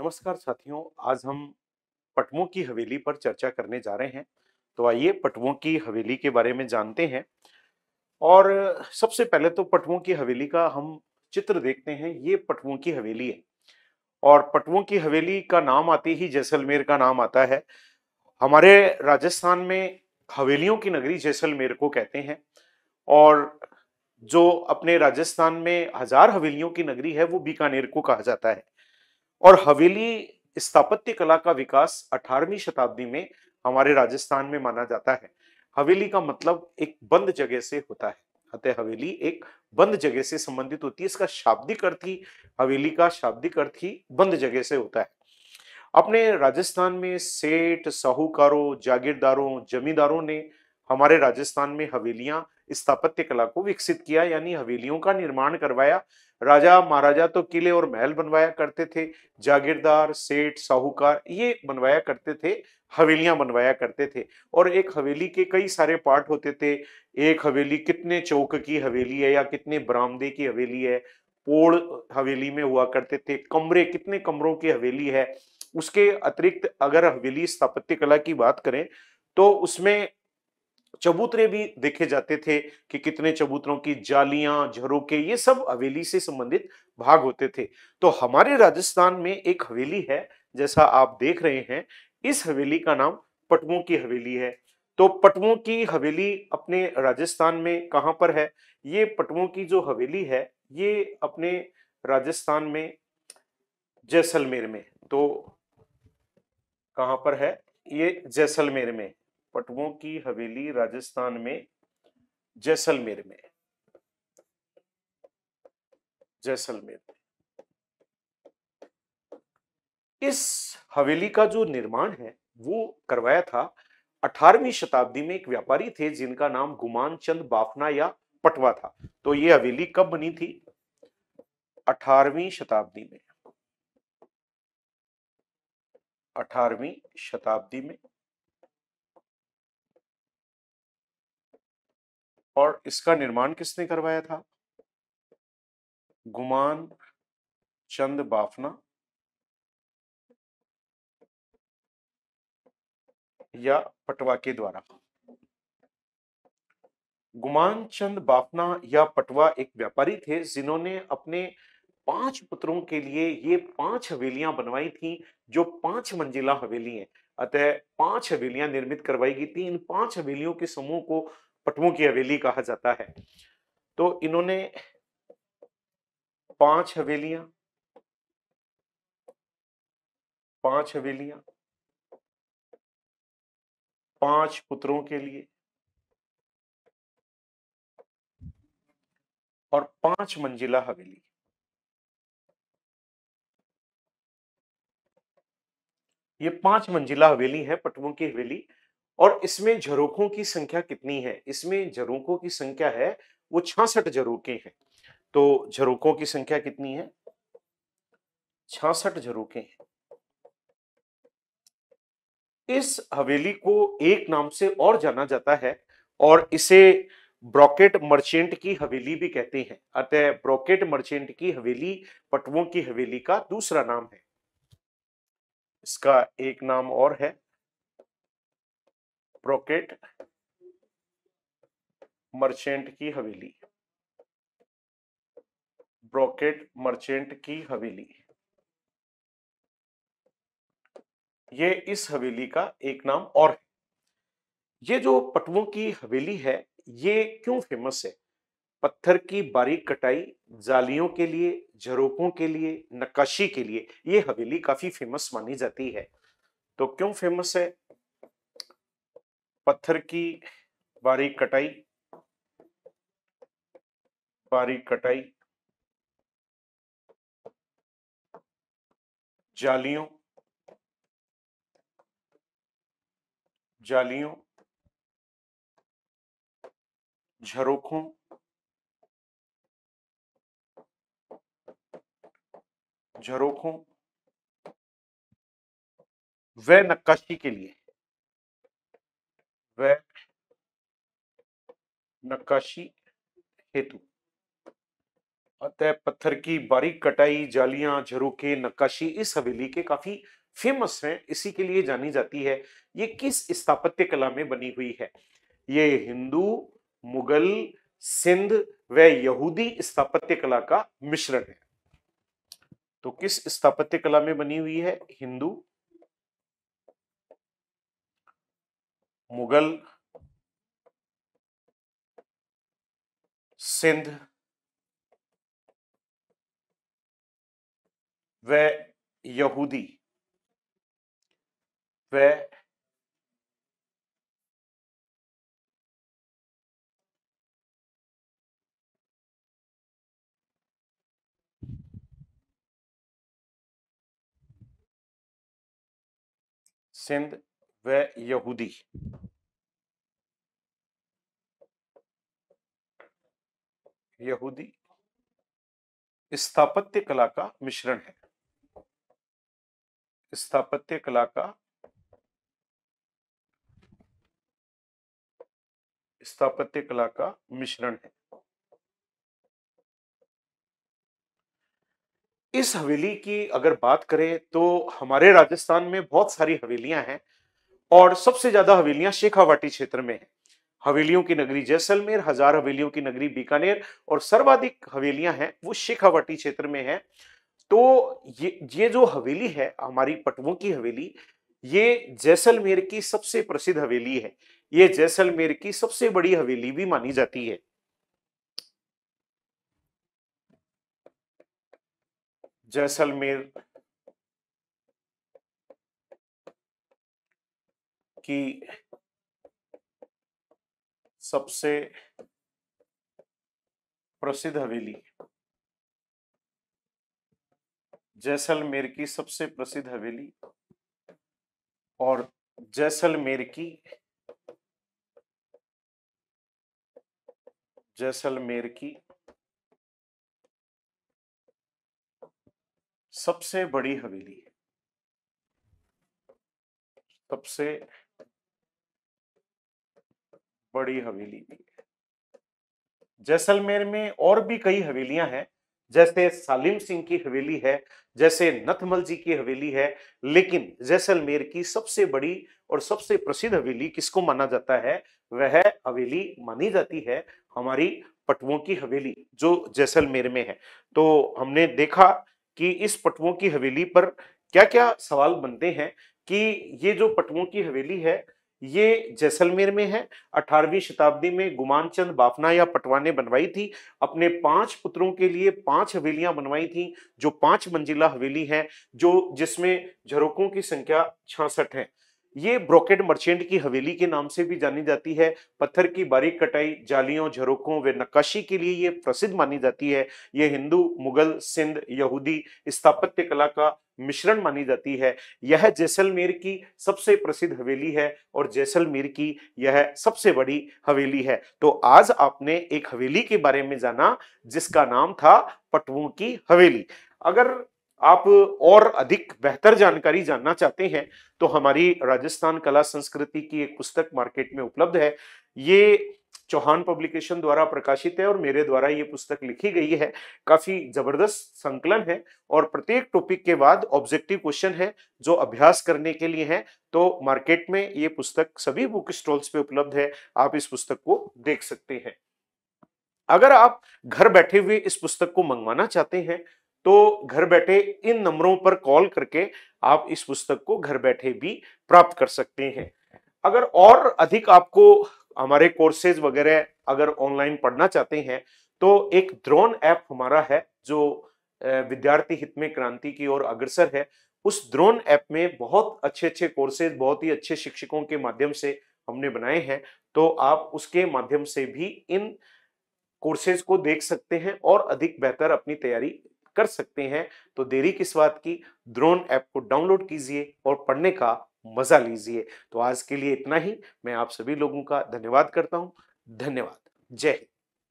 नमस्कार साथियों आज हम पटवों की हवेली पर चर्चा करने जा रहे हैं तो आइए पटवों की हवेली के बारे में जानते हैं और सबसे पहले तो पटवों की हवेली का हम चित्र देखते हैं ये पटवों की हवेली है और पटवों की हवेली का नाम आते ही जैसलमेर का नाम आता है हमारे राजस्थान में हवेलियों की नगरी जैसलमेर को कहते हैं और जो अपने राजस्थान में हजार हवेलियों की नगरी है वो बीकानेर को कहा जाता है और हवेली स्थापत्य कला का विकास 18वीं शताब्दी में हमारे राजस्थान में माना जाता है हवेली का मतलब एक बंद जगह से होता है अतः हवेली एक बंद जगह से संबंधित होती है इसका शाब्दिक अर्थ ही हवेली का शाब्दिक अर्थ ही बंद जगह से होता है अपने राजस्थान में सेठ साहूकारों जागीरदारों जमींदारों ने हमारे राजस्थान में हवेलियां स्थापत्य कला को विकसित किया यानी हवेलियों का निर्माण करवाया राजा महाराजा तो किले और महल बनवाया करते थे जागीरदार सेठ साहूकार ये बनवाया करते थे हवेलियां बनवाया करते थे और एक हवेली के कई सारे पार्ट होते थे एक हवेली कितने चौक की हवेली है या कितने बरामदे की हवेली है पोड़ हवेली में हुआ करते थे कमरे कितने कमरों की हवेली है उसके अतिरिक्त अगर हवेली स्थापत्य कला की बात करें तो उसमें चबूतरे भी देखे जाते थे कि कितने चबूतरों की जालियां झरोके ये सब हवेली से संबंधित भाग होते थे तो हमारे राजस्थान में एक हवेली है जैसा आप देख रहे हैं इस हवेली का नाम पटवों की हवेली है तो पटवों की हवेली अपने राजस्थान में कहाँ पर है ये पटवों की जो हवेली है ये अपने राजस्थान में जैसलमेर में तो कहाँ पर है ये जैसलमेर में पटुओं की हवेली राजस्थान में जैसलमेर में जैसलमेर इस हवेली का जो निर्माण है वो करवाया था 18वीं शताब्दी में एक व्यापारी थे जिनका नाम गुमान चंद बाफना या पटवा था तो ये हवेली कब बनी थी 18वीं शताब्दी में 18वीं शताब्दी में और इसका निर्माण किसने करवाया था गुमान चंद बाफना या पटवा के द्वारा गुमान चंद बाफना या पटवा एक व्यापारी थे जिन्होंने अपने पांच पुत्रों के लिए ये पांच हवेलियां बनवाई थी जो पांच मंजिला हवेली अतः पांच हवेलियां निर्मित करवाई गई थी इन पांच हवेलियों के समूह को पटुओं की हवेली कहा जाता है तो इन्होंने पांच हवेलियां पांच हवेलियां पांच पुत्रों के लिए और पांच मंजिला हवेली ये पांच मंजिला हवेली है पटुओं की हवेली और इसमें झरोखों की संख्या कितनी है इसमें झरोखों की संख्या है वो छियासठ झरोखे हैं तो झरोखों की संख्या कितनी है छियासठ झरोखे हैं इस हवेली को एक नाम से और जाना जाता है और इसे ब्रॉकेट मर्चेंट की हवेली भी कहते हैं अतः ब्रॉकेट मर्चेंट की हवेली पटवों की हवेली का दूसरा नाम है इसका एक नाम और है प्रोकेट मर्चेंट की हवेली ब्रोकेट मर्चेंट की हवेली ये इस हवेली का एक नाम और है ये जो पटुओं की हवेली है ये क्यों फेमस है पत्थर की बारीक कटाई जालियों के लिए झरोकों के लिए नक्काशी के लिए ये हवेली काफी फेमस मानी जाती है तो क्यों फेमस है पत्थर की बारीक कटाई बारीक कटाई जालियों जालियों झरोखों झरोखों वह नक्काशी के लिए वह नक्काशी हेतु अतः पत्थर की बारीक कटाई जालियां झरोखे नक्काशी इस हवेली के काफी फेमस हैं इसी के लिए जानी जाती है ये किस स्थापत्य कला में बनी हुई है ये हिंदू मुगल सिंध व यहूदी स्थापत्य कला का मिश्रण है तो किस स्थापत्य कला में बनी हुई है हिंदू मुगल सिंध व यहूदी व सिंध व यहूदी यहूदी स्थापत्य कला का मिश्रण है स्थापत्य कला का स्थापत्य कला का मिश्रण है इस हवेली की अगर बात करें तो हमारे राजस्थान में बहुत सारी हवेलियां हैं और सबसे ज्यादा हवेलियां शेखावाटी क्षेत्र में है हवेलियों की नगरी जैसलमेर हजार हवेलियों की नगरी बीकानेर और सर्वाधिक हवेलियां हैं वो शेखावाटी क्षेत्र में है तो ये ये जो हवेली है हमारी पटवों की हवेली ये जैसलमेर की सबसे प्रसिद्ध हवेली है ये जैसलमेर की सबसे बड़ी हवेली भी मानी जाती है जैसलमेर कि सबसे प्रसिद्ध हवेली जैसलमेर की सबसे प्रसिद्ध हवेली और जैसलमेर की जैसलमेर की सबसे बड़ी हवेली सबसे बड़ी हवेली भी जैसलमेर में और भी कई हवेलियां हैं जैसे सालिम सिंह की हवेली है जैसे नथमल जी की हवेली है लेकिन जैसलमेर की सबसे बड़ी और सबसे प्रसिद्ध हवेली किसको माना जाता है वह हवेली मानी जाती है हमारी पटवों की हवेली जो जैसलमेर में है तो हमने देखा कि इस पटवों की हवेली पर क्या क्या सवाल बनते हैं कि ये जो पटवों की हवेली है ये जैसलमेर में है 18वीं शताब्दी में गुमान चंद बाफना या पटवा ने बनवाई थी अपने पांच पुत्रों के लिए पांच हवेलियां बनवाई थी जो पांच मंजिला हवेली है जो जिसमें झरोकों की संख्या छासठ है ये ब्रोकेड मर्चेंट की हवेली के नाम से भी जानी जाती है पत्थर की बारीक कटाई जालियों झरोकों व नक्काशी के लिए ये प्रसिद्ध मानी जाती है ये हिंदू मुगल सिंध यहूदी स्थापत्य कला का मिश्रण मानी जाती है यह जैसलमेर की सबसे प्रसिद्ध हवेली है और जैसलमेर की यह सबसे बड़ी हवेली है तो आज आपने एक हवेली के बारे में जाना जिसका नाम था पटवों की हवेली अगर आप और अधिक बेहतर जानकारी जानना चाहते हैं तो हमारी राजस्थान कला संस्कृति की एक पुस्तक मार्केट में उपलब्ध है ये चौहान पब्लिकेशन द्वारा प्रकाशित है और मेरे द्वारा ये पुस्तक लिखी गई है काफी जबरदस्त संकलन है और प्रत्येक टॉपिक के बाद ऑब्जेक्टिव क्वेश्चन है जो अभ्यास करने के लिए है तो मार्केट में ये पुस्तक सभी बुक स्टॉल्स पे उपलब्ध है आप इस पुस्तक को देख सकते हैं अगर आप घर बैठे हुए इस पुस्तक को मंगवाना चाहते हैं तो घर बैठे इन नंबरों पर कॉल करके आप इस पुस्तक को घर बैठे भी प्राप्त कर सकते हैं अगर और अधिक आपको हमारे कोर्सेज वगैरह अगर ऑनलाइन पढ़ना चाहते हैं तो एक ड्रोन ऐप हमारा है जो विद्यार्थी हित में क्रांति की ओर अग्रसर है उस ड्रोन ऐप में बहुत अच्छे अच्छे कोर्सेज बहुत ही अच्छे शिक्षकों के माध्यम से हमने बनाए हैं तो आप उसके माध्यम से भी इन कोर्सेज को देख सकते हैं और अधिक बेहतर अपनी तैयारी कर सकते हैं तो देरी किस बात की ड्रोन ऐप को डाउनलोड कीजिए और पढ़ने का मजा लीजिए तो आज के लिए इतना ही मैं आप सभी लोगों का धन्यवाद करता हूँ धन्यवाद जय हिंद